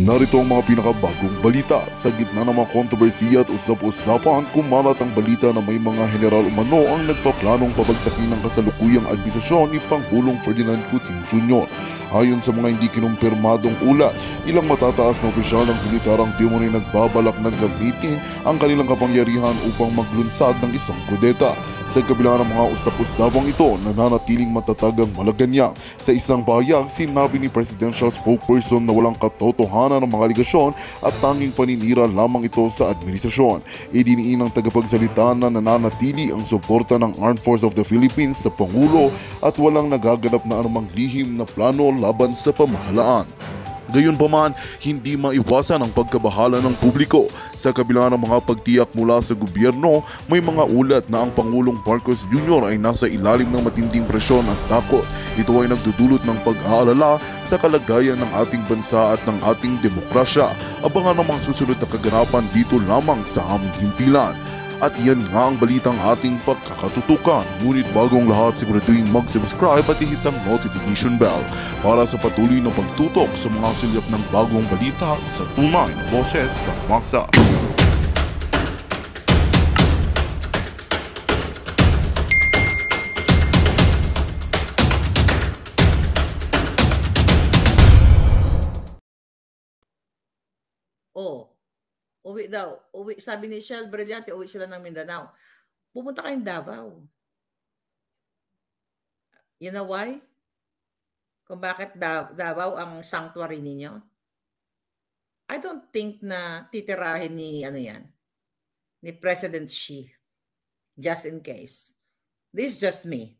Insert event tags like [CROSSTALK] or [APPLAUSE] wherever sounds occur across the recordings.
Narito ang mga pinakabagong balita sa gitna ng mga kontrobersiya at usap-usapan kumalat ang balita na may mga general umano ang nagpaplanong pabagsakin ng kasalukuyang administrasyon ni Pangulong Ferdinand Cutin Jr. Ayon sa mga hindi kinumpirmadong ulat, ilang matataas na opisyal ng militarang Timor ay nagbabalak ng gamitin ang kanilang kapangyarihan upang maglunsad ng isang kudeta. Sa kabila ng mga usap-usapang ito, nananatiling matatag ang Sa isang pahayag, sinabi ni Presidential Spokesperson na walang katotohanan katotohanan ng mga aligasyon at tanging paninira lamang ito sa administrasyon. Idiniin ng tagapagsalita na nananatili ang suporta ng Armed Force of the Philippines sa Pangulo at walang nagaganap na anumang lihim na plano laban sa pamahalaan. Gayunpaman, hindi maiwasan ang pagkabahala ng publiko sa kabila ng mga pagtiyak mula sa gobyerno, may mga ulat na ang Pangulong Marcos Jr. ay nasa ilalim ng matinding presyon at takot. Ito ay nagdudulot ng pag-aalala sa kalagayan ng ating bansa at ng ating demokrasya. Abangan ang mga susunod na kaganapan dito lamang sa aming himpilan. At yan nga ang balitang ating pagkakatutukan. Ngunit bagong lahat siguraduhin mag-subscribe at ihit ang notification bell para sa patuloy na pagtutok sa mga silyap ng bagong balita sa tunay na boses ng masa. Oh, uwi daw. Uwi, sabi ni Shell Brillante, uwi sila ng Mindanao. Pumunta kayong Davao. You know why? Kung bakit Davao ang sanctuary ninyo? I don't think na titirahin ni ano yan, ni President Xi. Just in case. This is just me.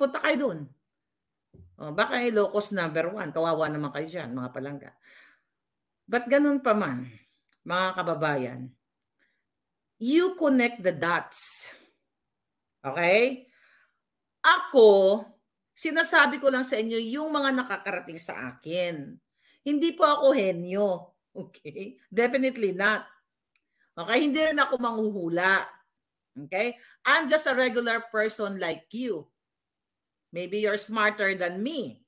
Punta kayo dun. Oh, baka ay locus number one. Kawawa naman kayo dyan, mga palangga. But ganun pa man, mga kababayan, you connect the dots. Okay? Ako, sinasabi ko lang sa inyo yung mga nakakarating sa akin. Hindi po ako henyo. [LAUGHS] Okay? Definitely not. Okay? Hindi rin ako manghuhula. Okay? I'm just a regular person like you. Maybe you're smarter than me.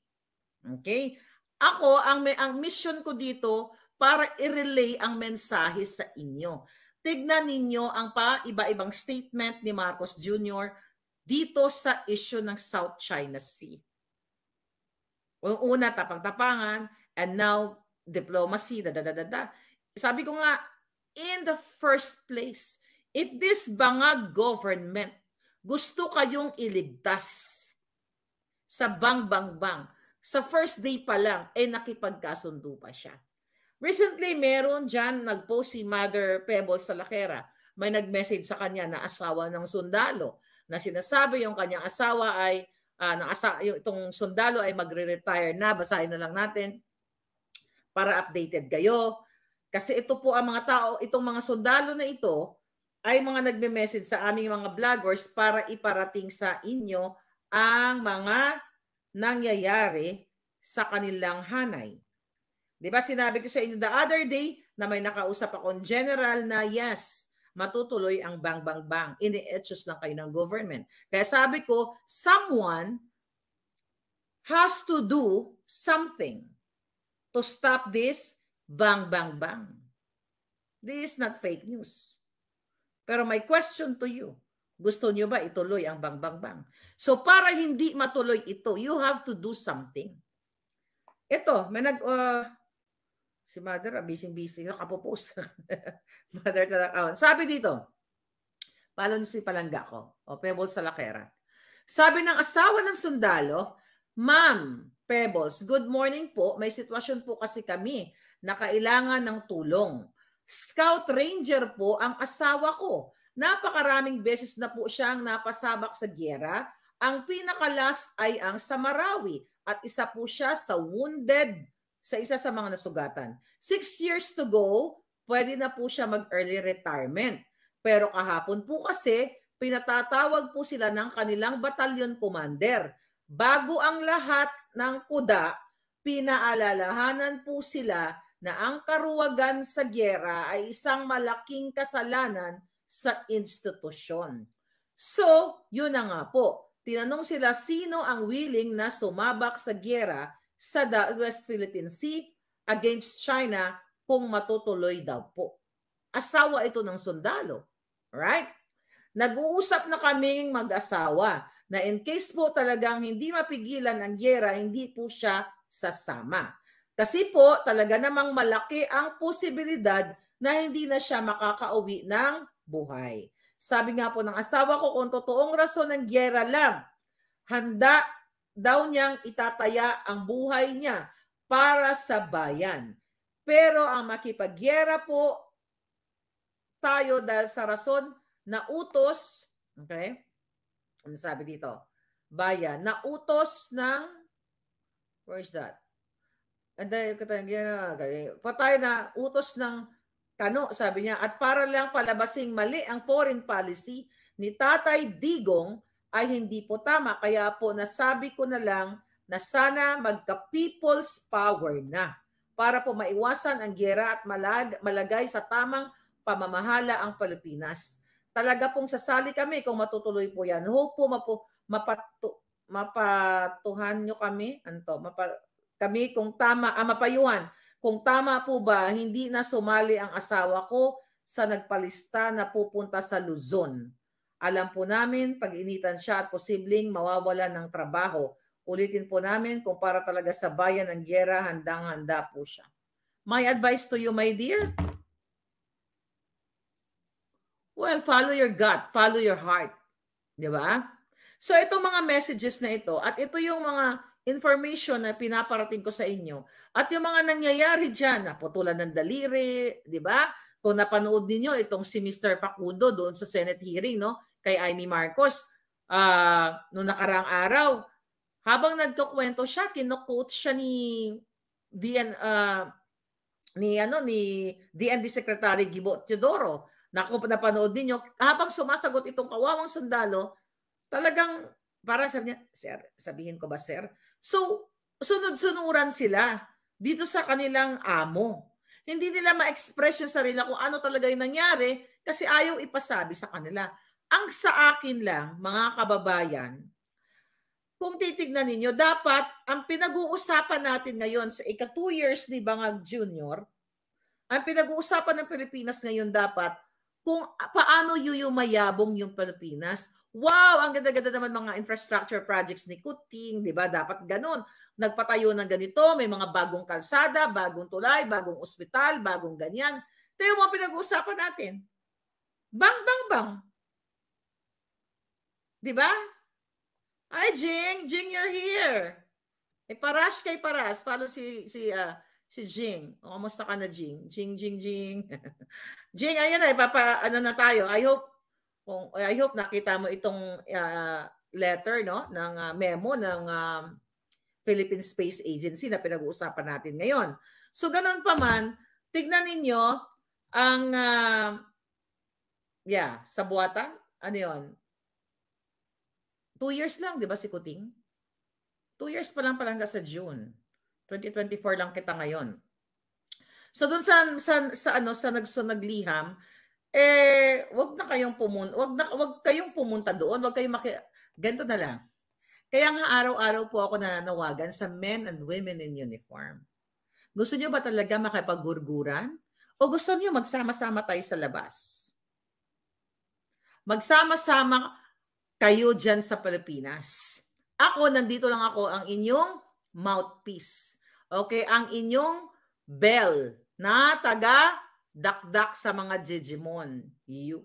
Okay? Ako, ang, ang mission ko dito, para i-relay ang mensahe sa inyo. Tignan ninyo ang pa iba-ibang statement ni Marcos Jr. dito sa issue ng South China Sea. Una, tapang-tapangan, and now, diplomacy, da, da, da, da, da. Sabi ko nga, in the first place, if this bangag government gusto kayong iligtas sa bang bang bang, sa first day pa lang, eh nakipagkasundo pa siya. Recently, meron dyan nagpost si Mother Pebbles Salakera. May nag-message sa kanya na asawa ng sundalo na sinasabi yung kanyang asawa ay uh, ah, ng asa, yung, itong sundalo ay magre-retire na. Basahin na lang natin para updated kayo. Kasi ito po ang mga tao, itong mga sundalo na ito ay mga nagme-message sa aming mga vloggers para iparating sa inyo ang mga nangyayari sa kanilang hanay. Di ba sinabi ko sa inyo the other day na may nakausap ako akong general na yes, matutuloy ang bang bang bang. Ini-etchos lang kayo ng government. Kaya sabi ko, someone has to do something to stop this bang bang bang. This is not fake news. Pero my question to you, gusto niyo ba ituloy ang bang bang bang? So para hindi matuloy ito, you have to do something. Ito, may nag uh, Si mother, ah, busy-busy. Nakapupos. [LAUGHS] mother talakawan. Oh, sabi dito, palo si palangga ko. O, oh, Pebbles Salakera. Sabi ng asawa ng sundalo, Ma'am, Pebbles, good morning po. May sitwasyon po kasi kami na kailangan ng tulong. Scout Ranger po ang asawa ko. Napakaraming beses na po siyang napasabak sa gyera. Ang pinakalas ay ang Samarawi at isa po siya sa wounded sa isa sa mga nasugatan. Six years to go, pwede na po siya mag-early retirement. Pero kahapon po kasi, pinatatawag po sila ng kanilang batalyon commander. Bago ang lahat ng kuda, pinaalalahanan po sila na ang karuwagan sa gyera ay isang malaking kasalanan sa institusyon. So, yun na nga po. Tinanong sila sino ang willing na sumabak sa gyera sa West Philippine Sea against China kung matutuloy daw po. Asawa ito ng sundalo. Right? Nag-uusap na kaming mag-asawa na in case po talagang hindi mapigilan ang gyera, hindi po siya sasama. Kasi po talaga namang malaki ang posibilidad na hindi na siya makakauwi ng buhay. Sabi nga po ng asawa ko, kung totoong rason ng gyera lang, handa daw niyang itataya ang buhay niya para sa bayan. Pero ang makipagyera po tayo dahil sa rason na utos, okay? Ano sabi dito? Bayan, na utos ng Where is that? And then, patay na utos ng kano, sabi niya, at para lang palabasing mali ang foreign policy ni Tatay Digong ay hindi po tama. Kaya po nasabi ko na lang na sana magka-people's power na para po maiwasan ang gera at malag malagay sa tamang pamamahala ang Pilipinas. Talaga pong sasali kami kung matutuloy po yan. Hope po mapu, mapatu, mapatuhan nyo kami. Anto, mapa, kami kung tama, ah, mapayuhan. Kung tama po ba, hindi na sumali ang asawa ko sa nagpalista na pupunta sa Luzon. Alam po namin, pag-initan siya at posibleng mawawala ng trabaho. Ulitin po namin kung para talaga sa bayan ang gyera, handang-handa po siya. My advice to you, my dear? Well, follow your gut, follow your heart. Di ba? So itong mga messages na ito at ito yung mga information na pinaparating ko sa inyo at yung mga nangyayari dyan, putulan ng daliri, di ba? Kung napanood niyo itong si Mr. Facundo doon sa Senate hearing, no? kay Amy Marcos uh, ah, noong nakaraang araw. Habang nagkukwento siya, kinukut siya ni DN uh, ah, ni ano ni DND Secretary Gibo Teodoro. Naku, napanood niyo habang sumasagot itong kawawang sundalo, talagang para sabi niya, sir, sabihin ko ba sir? So, sunod-sunuran sila dito sa kanilang amo. Hindi nila ma-express yung sarila kung ano talaga yung nangyari kasi ayaw ipasabi sa kanila. Ang sa akin lang, mga kababayan, kung titignan ninyo, dapat ang pinag-uusapan natin ngayon sa ika 2 years ni Bangag Junior, ang pinag-uusapan ng Pilipinas ngayon dapat kung paano yuyumayabong yung Pilipinas. Wow, ang ganda-ganda naman mga infrastructure projects ni Kuting, di ba? Dapat ganun. Nagpatayo ng ganito, may mga bagong kalsada, bagong tulay, bagong ospital, bagong ganyan. Tayo yung mga pinag-uusapan natin. Bang, bang, bang. Di ba? Ay, Jing! Jing, you're here! Eh, paras kay paras. Follow si, si, uh, si Jing. O, kamusta ka na, Jing? Jing, Jing, Jing. [LAUGHS] Jing, ayan na, ipapa, ano na tayo. I hope, kung, I hope nakita mo itong uh, letter, no? Ng uh, memo ng uh, Philippine Space Agency na pinag-uusapan natin ngayon. So, ganun pa man, tignan ninyo ang, uh, yeah, sa buwatan. Ano yon Two years lang, di ba si Kuting? Two years pa lang palangga sa June. 2024 lang kita ngayon. So doon sa, sa, sa ano sa, nag, sa nagliham, eh wag na kayong pumunta, wag na wag kayong pumunta doon, wag kayong maki ganto na lang. Kaya nga araw-araw po ako nananawagan sa men and women in uniform. Gusto niyo ba talaga makipagurguran? O gusto niyo magsama-sama tayo sa labas? Magsama-sama kayo dyan sa Pilipinas. Ako, nandito lang ako, ang inyong mouthpiece. Okay, ang inyong bell na taga dakdak sa mga Jejimon. You.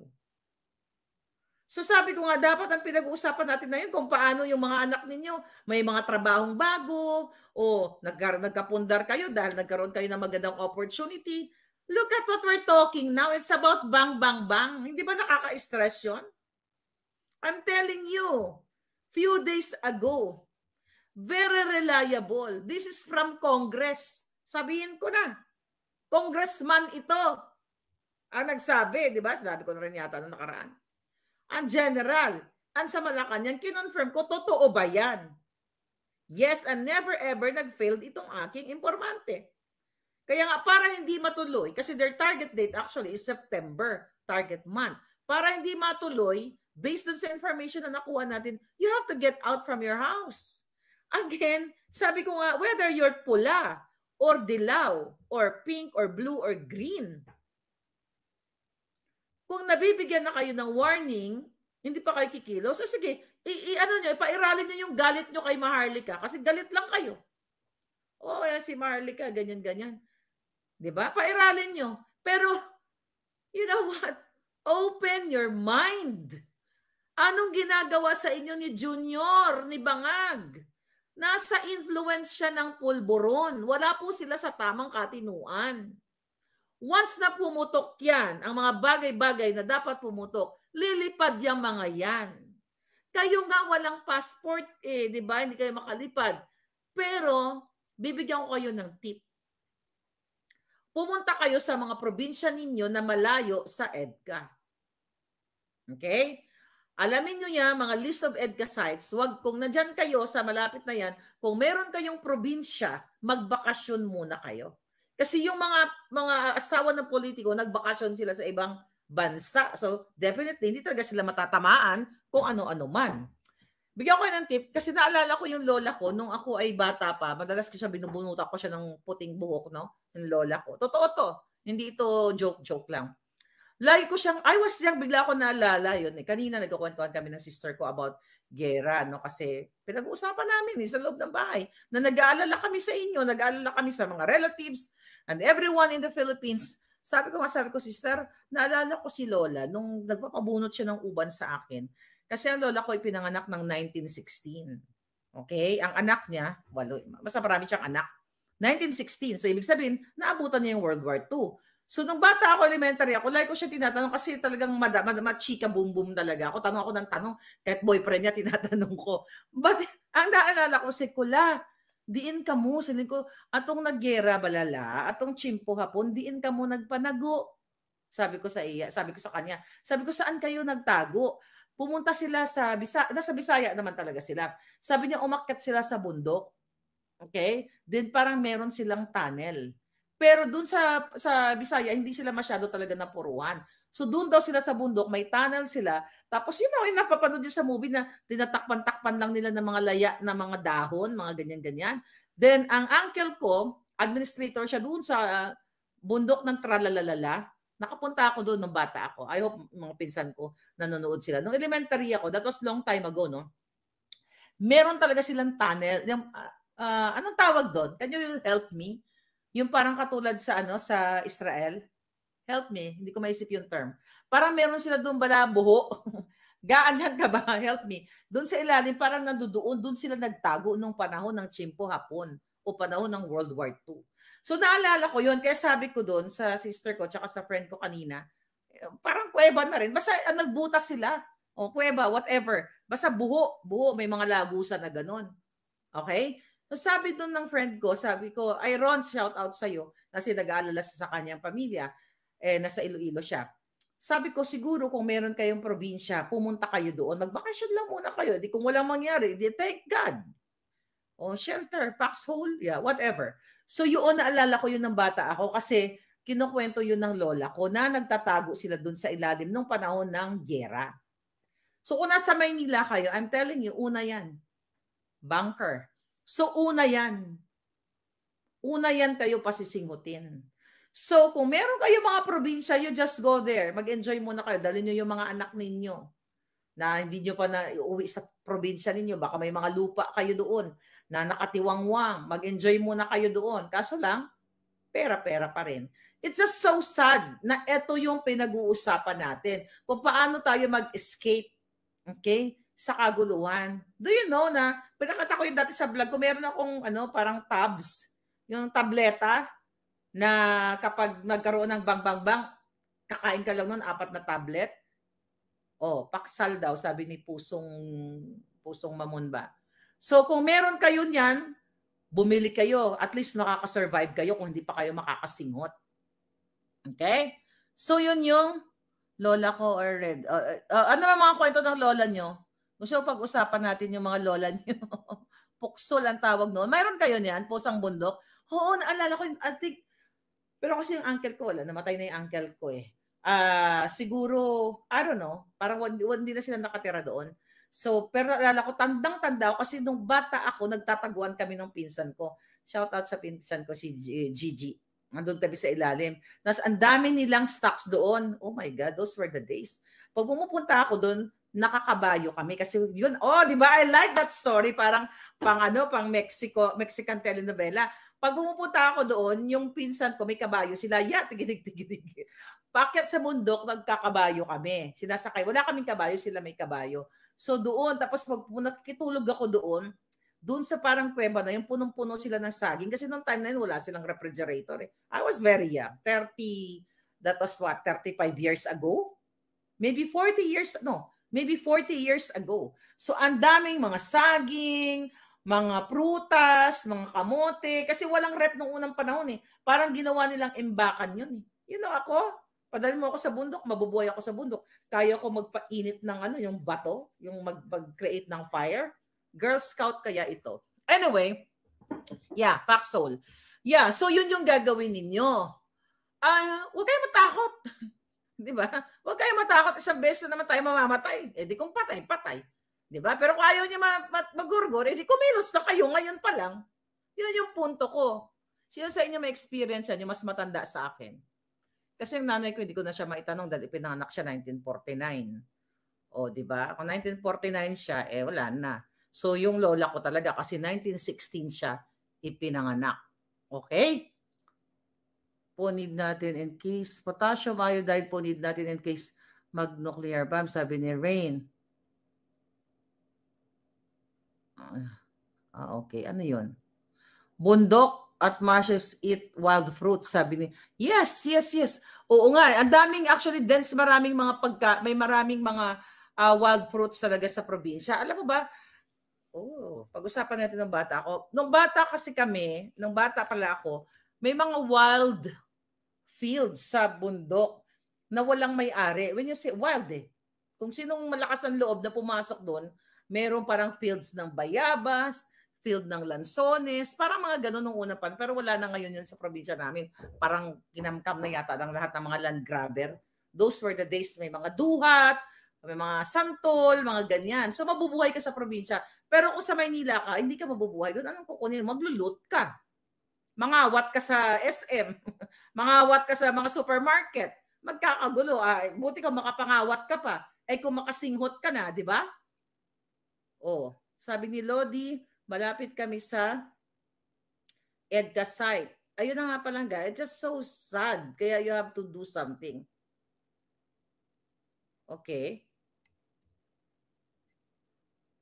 So sabi ko nga, dapat ang pinag-uusapan natin na yun kung paano yung mga anak ninyo may mga trabahong bago o nag nagkapundar kayo dahil nagkaroon kayo ng magandang opportunity. Look at what we're talking now. It's about bang, bang, bang. Hindi ba nakaka-stress yun? I'm telling you, few days ago, very reliable. This is from Congress. Sabihin ko na, congressman ito ang ah, nagsabi, di ba? Sabi ko na rin yata noong nakaraan. Ang general, ang sa Malacanang, kinonfirm ko, totoo ba yan? Yes, and never ever nag-failed itong aking informante. Kaya nga, para hindi matuloy, kasi their target date actually is September, target month. Para hindi matuloy, based dun sa information na nakuha natin, you have to get out from your house. Again, sabi ko nga, whether you're pula or dilaw or pink or blue or green, kung nabibigyan na kayo ng warning, hindi pa kayo kikilos, so sige, i, i ano nyo, ipairalin nyo yung galit nyo kay Maharlika kasi galit lang kayo. Oh, yan si Maharlika, ganyan-ganyan. 'Di ba? Pairalin nyo. Pero you know what? Open your mind. Anong ginagawa sa inyo ni Junior, ni Bangag? Nasa influence siya ng pulboron. Wala po sila sa tamang katinuan. Once na pumutok yan, ang mga bagay-bagay na dapat pumutok, lilipad yung mga yan. Kayo nga walang passport eh, di ba? Hindi kayo makalipad. Pero, bibigyan ko kayo ng tip. Pumunta kayo sa mga probinsya ninyo na malayo sa EDCA. Okay? Alamin nyo yan, mga list of EDCA sites. wag, kung nandyan kayo sa malapit na yan, kung meron kayong probinsya, magbakasyon muna kayo. Kasi yung mga mga asawa ng politiko, nagbakasyon sila sa ibang bansa. So, definitely, hindi talaga sila matatamaan kung ano-ano man. Bigyan ko kayo ng tip, kasi naalala ko yung lola ko, nung ako ay bata pa, madalas kasi siya binubunutan ko siya ng puting buhok, no? Yung lola ko. Totoo to. Hindi ito joke-joke lang. Lagi ko siyang, I was young, bigla ko naalala yun. Eh. Kanina nagkukwentuhan kami ng sister ko about gera, no? Kasi pinag-uusapan namin eh, sa loob ng bahay na nag-aalala kami sa inyo, nag-aalala kami sa mga relatives and everyone in the Philippines. Sabi ko nga, sabi ko, sister, naalala ko si Lola nung nagpapabunot siya ng uban sa akin. Kasi ang Lola ko ay pinanganak ng 1916. Okay? Ang anak niya, walo, basta marami siyang anak. 1916. So, ibig sabihin, naabutan niya yung World War II. So, nung bata ako, elementary ako, like ko siya tinatanong kasi talagang mada, mada, mada chika boom boom talaga ako. Tanong ako ng tanong, kahit boyfriend niya, [LAUGHS] tinatanong ko. But, ang naalala ko, si Kula, diin ka mo, sanin ko, atong nagyera balala, atong chimpo hapon, diin ka mo nagpanago. Sabi ko sa iya, sabi ko sa kanya, sabi ko, saan kayo nagtago? Pumunta sila sa Bisaya, nasa Bisaya naman talaga sila. Sabi niya, umakyat sila sa bundok. Okay? Then parang meron silang tunnel. Pero doon sa sa Bisaya, hindi sila masyado talaga napuruan. So doon daw sila sa bundok, may tunnel sila. Tapos yun na rin napapanood din sa movie na tinatakpan-takpan lang nila ng mga laya na mga dahon, mga ganyan-ganyan. Then ang uncle ko, administrator siya doon sa uh, bundok ng Tralalalala. Nakapunta ako doon nung bata ako. I hope mga pinsan ko nanonood sila. Nung elementary ako, that was long time ago, no? Meron talaga silang tunnel. Yung, uh, uh, anong tawag doon? Can you help me? Yung parang katulad sa ano sa Israel. Help me, hindi ko maiisip yung term. Parang meron sila doon bala buho. [LAUGHS] Gaan yan ka ba? [LAUGHS] Help me. Doon sa ilalim, parang nandoon, doon sila nagtago nung panahon ng Chimpo Hapon o panahon ng World War II. So naalala ko yun, kaya sabi ko doon sa sister ko tsaka sa friend ko kanina, parang kuweba na rin. Basta ah, nagbutas sila. O kuweba, whatever. Basta buho, buho, may mga lagusan na ganun. Okay? So sabi doon ng friend ko, sabi ko, ay Ron, shout out sa'yo kasi nag-aalala sa kanyang pamilya. Eh, nasa Iloilo siya. Sabi ko, siguro kung meron kayong probinsya, pumunta kayo doon. Magbakasyon lang muna kayo. Di kung walang mangyari, di thank God. O shelter, pax hole, yeah, whatever. So yun, naalala ko yun ng bata ako kasi kinukwento yun ng lola ko na nagtatago sila doon sa ilalim nung panahon ng gera. So kung nasa Maynila kayo, I'm telling you, una yan, bunker. So una yan. Una yan kayo pasisingutin. So kung meron kayo mga probinsya, you just go there. Mag-enjoy muna kayo. Dali nyo yung mga anak ninyo na hindi nyo pa na uwi sa probinsya ninyo. Baka may mga lupa kayo doon na nakatiwangwang. Mag-enjoy muna kayo doon. Kaso lang, pera-pera pa rin. It's just so sad na ito yung pinag-uusapan natin. Kung paano tayo mag-escape. Okay? sa kaguluhan. Do you know na, pinakita ko yung dati sa vlog ko, meron akong ano, parang tabs, yung tableta na kapag nagkaroon ng bang bang bang, kakain ka lang nun, apat na tablet. Oh, paksal daw, sabi ni Pusong, Pusong Mamunba. So kung meron kayo niyan, bumili kayo. At least makakasurvive kayo kung hindi pa kayo makakasingot. Okay? So yun yung lola ko or red. Uh, uh, ano ba mga kwento ng lola nyo? Gusto pag-usapan natin yung mga lola niyo. [LAUGHS] Puksol ang tawag noon. Mayroon kayo niyan, pusang bundok. Oo, naalala ko yung antik. Pero kasi yung uncle ko, wala, namatay na yung uncle ko eh. Uh, siguro, I don't know, parang hindi na sila nakatira doon. So, pero naalala ko, tandang-tanda ako kasi nung bata ako, nagtataguan kami ng pinsan ko. Shout out sa pinsan ko, si eh, Gigi. Nandun tabi sa ilalim. Nas ang dami nilang stocks doon. Oh my God, those were the days. Pag pumupunta ako doon, nakakabayo kami kasi yun oh di ba I like that story parang pang ano pang Mexico Mexican telenovela pag pumupunta ako doon yung pinsan ko may kabayo sila ya yeah, tigidig tigidig pakyat sa mundok nagkakabayo kami sinasakay wala kaming kabayo sila may kabayo so doon tapos mag nakikitulog ako doon doon sa parang kuweba na yung punong-puno sila ng saging kasi noong time na yun wala silang refrigerator eh. I was very young 30 that was what 35 years ago maybe 40 years no Maybe 40 years ago. So ang daming mga saging, mga prutas, mga kamote. Kasi walang rep nung unang panahon eh. Parang ginawa nilang imbakan yun eh. You know ako, padali mo ako sa bundok, mabubuhay ako sa bundok. Kaya ko magpainit ng ano, yung bato, yung mag- mag-create ng fire. Girl Scout kaya ito. Anyway, yeah, Paxol. Yeah, so yun yung gagawin ninyo. Ah, uh, huwag kayong matakot. [LAUGHS] 'Di ba? tayo matakot, isang beses na naman tayo mamamatay. Eh di kung patay, patay. Di ba? Pero kung ayaw niya ma- magurgor, eh di kumilos na kayo ngayon pa lang. Yun yung punto ko. Sino sa inyo may experience yan, yung mas matanda sa akin? Kasi yung nanay ko, hindi ko na siya maitanong dahil ipinanganak siya 1949. O, di ba? Kung 1949 siya, eh wala na. So, yung lola ko talaga, kasi 1916 siya ipinanganak. Okay? Punid natin in case potassium iodide punid natin in case mag-nuclear bomb, sabi ni Rain. Ah, ah okay. Ano yon? Bundok at marshes eat wild fruit, sabi ni. Yes, yes, yes. Oo nga. Ang daming, actually, dense maraming mga pagka, may maraming mga uh, wild fruits talaga sa probinsya. Alam mo ba, oh, pag-usapan natin ng bata ako. Nung bata kasi kami, nung bata pala ako, may mga wild fields sa bundok na walang may-ari. When you say wild eh. Kung sinong malakas ang loob na pumasok doon, meron parang fields ng bayabas, field ng lansones, parang mga ganun nung una pa. Pero wala na ngayon yun sa probinsya namin. Parang kinamkam na yata ng lahat ng mga land grabber. Those were the days may mga duhat, may mga santol, mga ganyan. So mabubuhay ka sa probinsya. Pero kung sa Maynila ka, hindi ka mabubuhay doon. Anong kukunin? Maglulot ka. Mangawat ka sa SM. [LAUGHS] Mangawat ka sa mga supermarket magkakagulo. Ay, ah, buti ka makapangawat ka pa. Eh kung makasinghot ka na, di ba? Oh, sabi ni Lodi, malapit kami sa EDCA site. Ayun na nga pala guys, it's just so sad. Kaya you have to do something. Okay.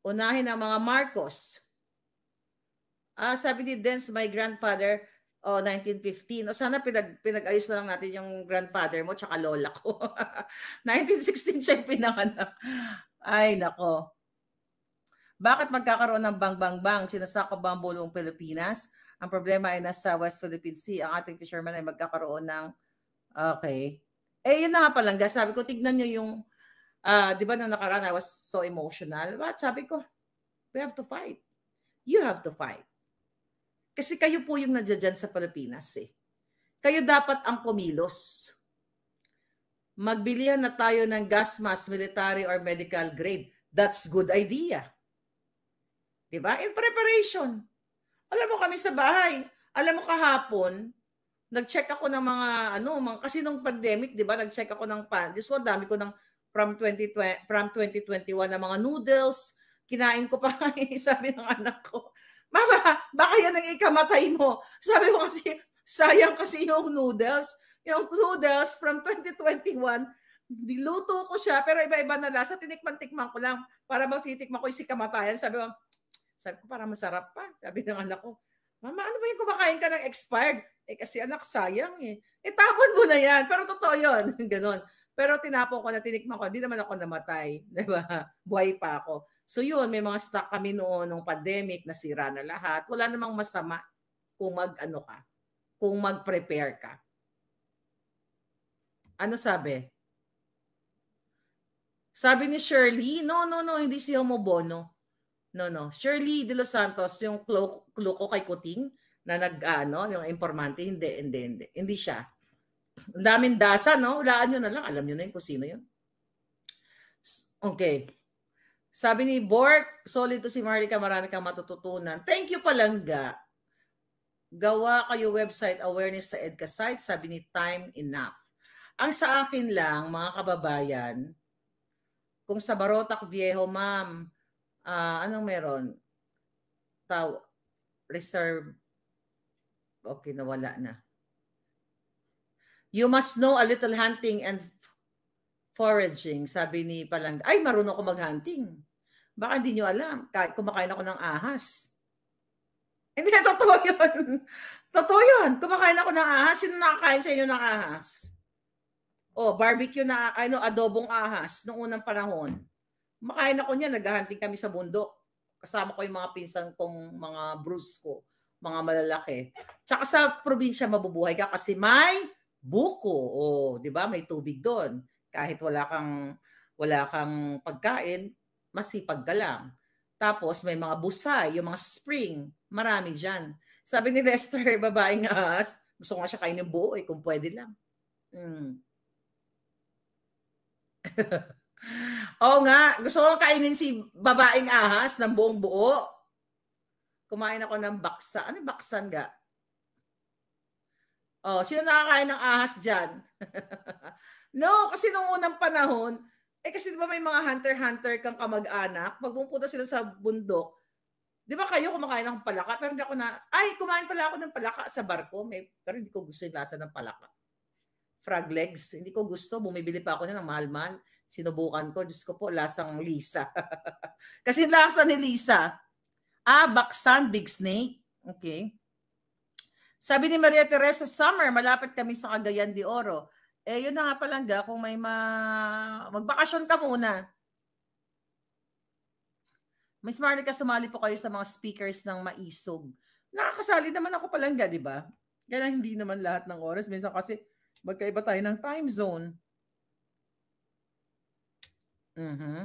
Unahin ang mga Marcos. Ah, sabi ni Dens, my grandfather, o, oh, 1915. O, sana pinag, pinag-ayos na lang natin yung grandfather mo tsaka lola ko. 1916 [LAUGHS] siya yung pinanganak. Ay, nako. Bakit magkakaroon ng bang-bang-bang? Sinasakop ba ang buong Pilipinas? Ang problema ay nasa West Philippine Sea. Ang ating fisherman ay magkakaroon ng... Okay. Eh, yun na nga palangga. Sabi ko, tignan nyo yung... Uh, di ba na nakaraan, I was so emotional. But sabi ko, we have to fight. You have to fight. Kasi kayo po yung nadya sa Pilipinas eh. Kayo dapat ang kumilos. Magbilihan na tayo ng gas mask, military or medical grade. That's good idea. Diba? In preparation. Alam mo kami sa bahay. Alam mo kahapon, nag-check ako ng mga ano, mga, kasi nung pandemic, 'di ba, nag-check ako ng pan. Diyos ko, dami ko ng from 2020 from 2021 na mga noodles. Kinain ko pa [LAUGHS] sabi ng anak ko. Mama, baka yan ang ikamatay mo. Sabi ko kasi, sayang kasi yung noodles. Yung noodles from 2021, diluto ko siya, pero iba-iba na lasa. Tinikman-tikman ko lang para bang titikman ko yung sikamatayan. Sabi ko, sabi ko, para masarap pa. Sabi ng anak ko, Mama, ano ba yung kumakain ka ng expired? Eh kasi anak, sayang eh. Eh tapon mo na yan. Pero totoo yun. [LAUGHS] Ganon. Pero tinapon ko na, tinikman ko. Hindi naman ako namatay. [LAUGHS] Diba? Buhay pa ako. So yun, may mga stock kami noon nung pandemic, nasira na lahat. Wala namang masama kung mag-ano ka, kung mag-prepare ka. Ano sabi? Sabi ni Shirley, no, no, no, hindi si Homobono. No, no. Shirley De Los Santos, yung clue, ko kay Kuting na nag, ano, yung informante, hindi, hindi, hindi. Hindi siya. Ang daming dasa, no? Hulaan nyo na lang. Alam nyo na yun kung sino yun. Okay. Sabi ni Bork, solid to si Marika, marami kang matututunan. Thank you palangga. Gawa kayo website awareness sa EDCA site, sabi ni Time Enough. Ang sa akin lang, mga kababayan, kung sa Barotac Viejo, ma'am, uh, anong meron? Taw, reserve. Okay, nawala na. You must know a little hunting and foraging, sabi ni Palang. Ay, marunong mag-hunting. Baka hindi nyo alam. Kahit kumakain ako ng ahas. Hindi, [LAUGHS] totoo yun. totoo yun. Kumakain ako ng ahas. Sino nakakain sa inyo ng ahas? O, oh, barbecue na, ano, adobong ahas noong unang panahon. Makain ako niya, naghahunting kami sa bundok. Kasama ko yung mga pinsan kong mga brusko, mga malalaki. Tsaka sa probinsya mabubuhay ka kasi may buko. O, oh, di ba? May tubig doon. Kahit wala kang wala kang pagkain, masipag ka lang. Tapos may mga busay, yung mga spring, marami dyan. Sabi ni Lester, [LAUGHS] babaeng ahas, gusto nga siya kainin buo eh, kung pwede lang. Mm. [LAUGHS] Oo nga, gusto ko kainin si babaeng ahas ng buong buo. Kumain ako ng baksa. Ano baksan ga? Oh, sino nakakain ng ahas dyan? [LAUGHS] no, kasi nung unang panahon, eh kasi di ba may mga hunter-hunter kang kamag-anak, pag pupunta sila sa bundok, di ba kayo kumakain ng palaka, pero hindi ako na, ay, kumain pala ako ng palaka sa barko, may, pero hindi ko gusto yung lasa ng palaka. Frog legs, hindi ko gusto, bumibili pa ako na ng mahal-mahal. Sinubukan ko, Diyos ko po, lasang Lisa. [LAUGHS] Kasi lasa ni Lisa, ah, baksan, big snake. Okay. Sabi ni Maria Teresa Summer, malapit kami sa Cagayan de Oro. Eh, yun na nga palangga, kung may ma... magbakasyon ka muna. Miss Marnica, sumali po kayo sa mga speakers ng maisog. Nakakasali naman ako palangga, di ba? Kaya hindi naman lahat ng oras. Minsan kasi magkaiba tayo ng time zone. Mm-hmm.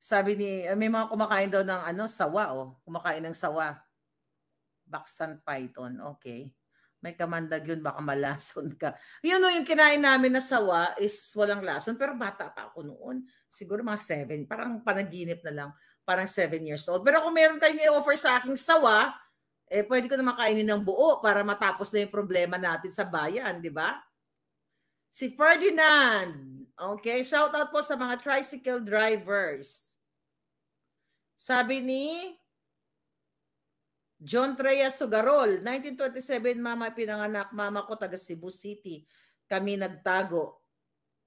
Sabi ni, eh, may mga kumakain daw ng ano, sawa, oh. Kumakain ng sawa. Baksan python, okay may kamandag yun, baka malason ka. Yun no, yung kinain namin na sawa is walang lason, pero bata pa ako noon. Siguro mga seven, parang panaginip na lang, parang seven years old. Pero kung meron kayong i-offer sa aking sawa, eh pwede ko na makainin ng buo para matapos na yung problema natin sa bayan, di ba? Si Ferdinand, okay, shout out po sa mga tricycle drivers. Sabi ni John Treya Sugarol, 1927, mama pinanganak, mama ko taga Cebu City. Kami nagtago.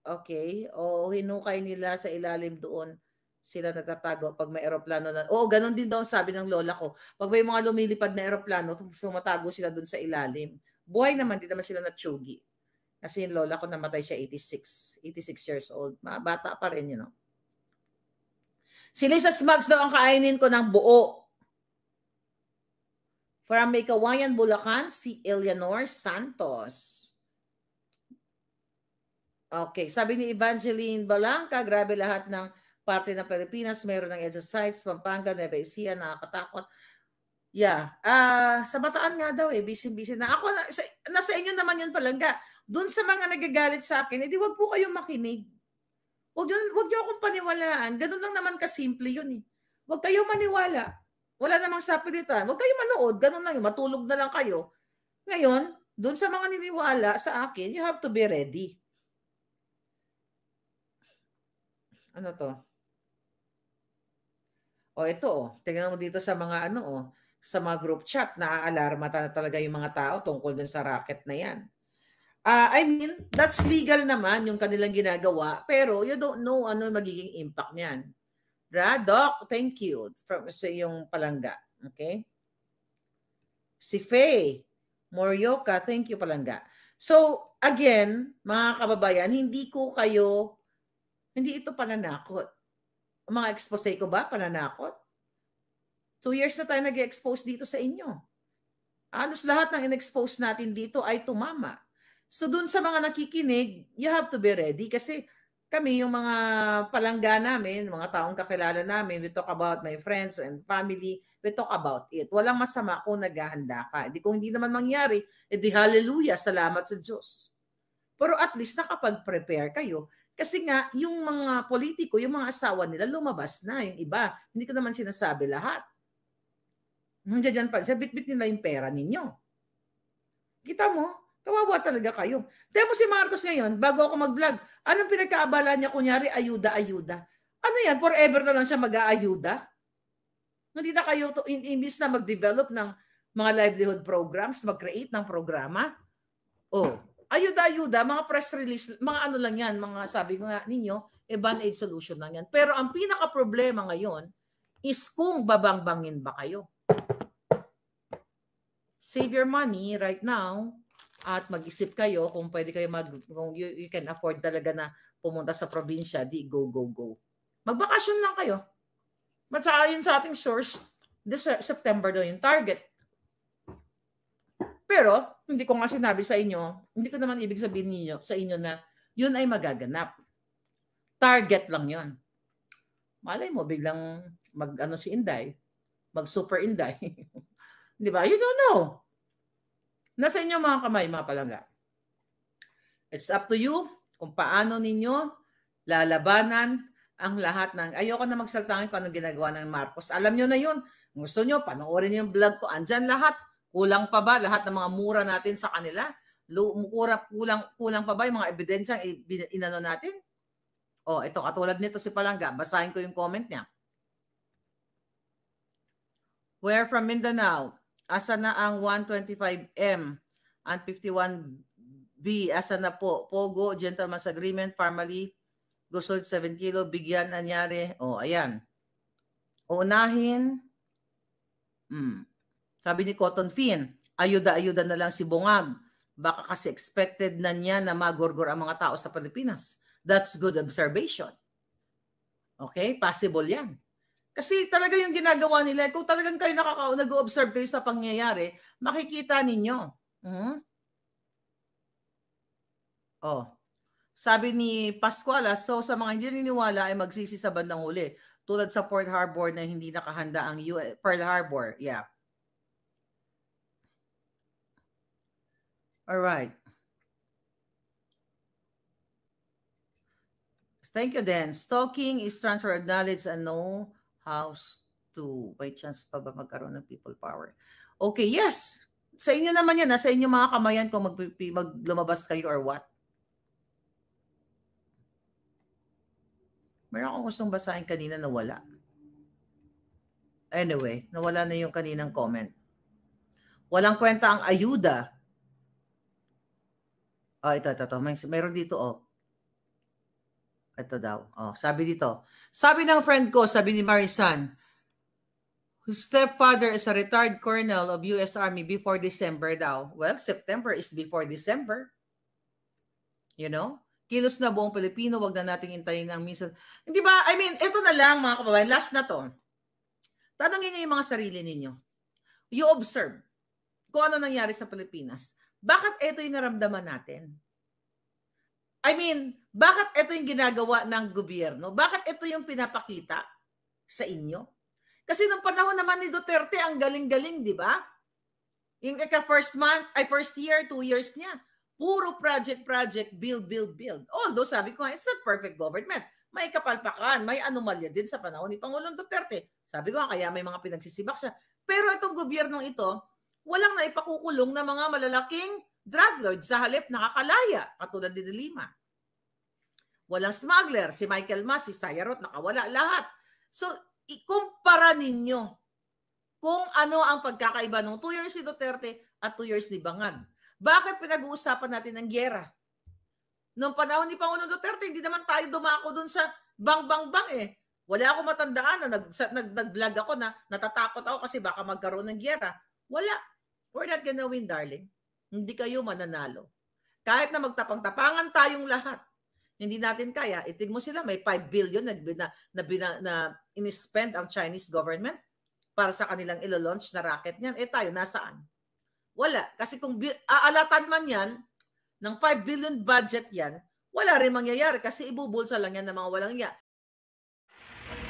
Okay, o hinukay nila sa ilalim doon sila nagtatago pag may eroplano na. Oo, ganun din daw sabi ng lola ko. Pag may mga lumilipad na eroplano, sumatago sila doon sa ilalim. Buhay naman, din naman sila natsugi. Kasi yung lola ko namatay siya 86, 86 years old. Bata pa rin, you know. Si Lisa Smugs daw ang kainin ko ng buo. From Maykawayan, Bulacan, si Eleanor Santos. Okay, sabi ni Evangeline Balanca, grabe lahat ng parte ng Pilipinas, meron ng EDSA sites, Pampanga, Nueva Ecija, nakakatakot. Yeah. Uh, sa bataan nga daw eh, busy-busy na. Ako, nasa, nasa inyo naman yun palangga. Doon sa mga nagagalit sa akin, edi eh, wag po kayong makinig. Wag, yun, wag niyo akong paniwalaan. Ganun lang naman kasimple yun eh. Wag kayong maniwala. Wala namang sapilitan. Ah. Huwag kayong manood. Ganun lang yun. Matulog na lang kayo. Ngayon, dun sa mga niniwala sa akin, you have to be ready. Ano to? O ito oh, tingnan mo dito sa mga ano oh, sa mga group chat, naaalarma na talaga yung mga tao tungkol din sa racket na yan. Uh, I mean, that's legal naman yung kanilang ginagawa, pero you don't know ano magiging impact niyan. Ra, Doc, thank you from sa iyong palangga. Okay? Si Faye Morioka, thank you palangga. So, again, mga kababayan, hindi ko kayo, hindi ito pananakot. Ang mga expose ko ba, pananakot? Two years na tayo nag-expose dito sa inyo. Alos lahat ng in-expose natin dito ay tumama. So, dun sa mga nakikinig, you have to be ready kasi kami, yung mga palangga namin, mga taong kakilala namin, we talk about my friends and family, we talk about it. Walang masama kung naghahanda ka. Di kung hindi naman mangyari, edi hallelujah, salamat sa Diyos. Pero at least nakapag-prepare kayo. Kasi nga, yung mga politiko, yung mga asawa nila, lumabas na yung iba. Hindi ko naman sinasabi lahat. Nandiyan dyan pa, bitbit nila yung pera ninyo. Kita mo, Kawawa talaga kayo. Tiyan mo si Marcos ngayon, bago ako mag-vlog, anong pinagkaabala niya kunyari ayuda-ayuda? Ano yan? Forever na lang siya mag-aayuda? Hindi na kayo, to, in imbis na mag-develop ng mga livelihood programs, mag-create ng programa. Oh, ayuda-ayuda, mga press release, mga ano lang yan, mga sabi ko nga ninyo, e eh, aid solution lang yan. Pero ang pinaka-problema ngayon is kung babangbangin ba kayo. Save your money right now at mag-isip kayo kung pwede kayo mag kung you, you can afford talaga na pumunta sa probinsya, di go go go. Magbakasyon lang kayo. But sa ayon sa ating source, this uh, September daw yung target. Pero hindi ko nga sinabi sa inyo, hindi ko naman ibig sabihin niyo sa inyo na yun ay magaganap. Target lang yun. Malay mo biglang mag ano si Inday, mag super Inday. [LAUGHS] 'Di ba? You don't know. Nasa inyo mga kamay, mga palangga. It's up to you kung paano ninyo lalabanan ang lahat ng... Ayoko na magsaltangin kung anong ginagawa ng Marcos. Alam nyo na yun. Gusto nyo, panoorin yung vlog ko. Andyan lahat. Kulang pa ba lahat ng mga mura natin sa kanila? Mukura, kulang, kulang pa ba yung mga ebidensyang inano natin? O, oh, ito, katulad nito si Palangga. Basahin ko yung comment niya. Where from Mindanao? Asa na ang 125M and 51B? Asa na po? Pogo, Gentleman's Agreement, formally, Gusol, 7 kilo, bigyan, anyari. O, oh, ayan. Unahin. Hmm. Sabi ni Cotton Finn, ayuda-ayuda na lang si Bungag. Baka kasi expected na niya na magorgor ang mga tao sa Pilipinas. That's good observation. Okay? Possible yan. Kasi talaga yung ginagawa nila, kung talagang kayo nakaka- nag-observe kayo sa pangyayari, makikita ninyo. Hmm? Oh. Sabi ni Pascuala, so sa mga hindi niniwala ay magsisi sa bandang huli. Tulad sa Port Harbor na hindi nakahanda ang US, eh, Pearl Harbor. Yeah. All right. Thank you, Dan. Stalking is transfer of knowledge and no House 2. By chance pa ba magkaroon ng people power? Okay, yes. Sa inyo naman yan. Nasa inyo mga kamayan kung magpipi, maglumabas kayo or what. Meron akong gustong basahin kanina na wala. Anyway, nawala na yung kaninang comment. Walang kwenta ang ayuda. Oh, ito, ito, ito. May, meron dito, oh. Ito daw. Oh, sabi dito. Sabi ng friend ko, sabi ni Marisan, whose stepfather is a retired colonel of US Army before December daw. Well, September is before December. You know? Kilos na buong Pilipino, wag na nating intayin ng minsan. Hindi ba? I mean, ito na lang mga kababayan, last na to. Tanungin niyo yung mga sarili ninyo. You observe kung ano nangyari sa Pilipinas. Bakit ito yung naramdaman natin? I mean, bakit ito yung ginagawa ng gobyerno? Bakit ito yung pinapakita sa inyo? Kasi nung panahon naman ni Duterte, ang galing-galing, di ba? Yung ika first month, ay first year, two years niya, puro project, project, build, build, build. Although sabi ko nga, it's a perfect government. May kapalpakan, may anomalya din sa panahon ni Pangulong Duterte. Sabi ko nga, kaya may mga pinagsisibak siya. Pero itong gobyernong ito, walang naipakukulong na mga malalaking drug lord sa halip nakakalaya, katulad ni Lima. Walang smuggler. Si Michael Mas, si Sayarot, nakawala lahat. So, ikumpara ninyo kung ano ang pagkakaiba ng 2 years ni Duterte at 2 years ni Bangag. Bakit pinag-uusapan natin ng gyera? Noong panahon ni Pangulong Duterte, hindi naman tayo dumako dun sa bang-bang-bang eh. Wala akong matandaan na nag, nag, nag-vlog ako na natatakot ako kasi baka magkaroon ng gyera. Wala. We're not gonna win, darling. Hindi kayo mananalo. Kahit na magtapang-tapangan tayong lahat, hindi natin kaya. Itig mo sila, may 5 billion na, na, na, na in-spend ang Chinese government para sa kanilang ilo-launch na rocket niyan. Eh tayo, nasaan? Wala. Kasi kung aalatan man yan, ng 5 billion budget yan, wala rin mangyayari kasi ibubulsa lang yan ng mga walang iya.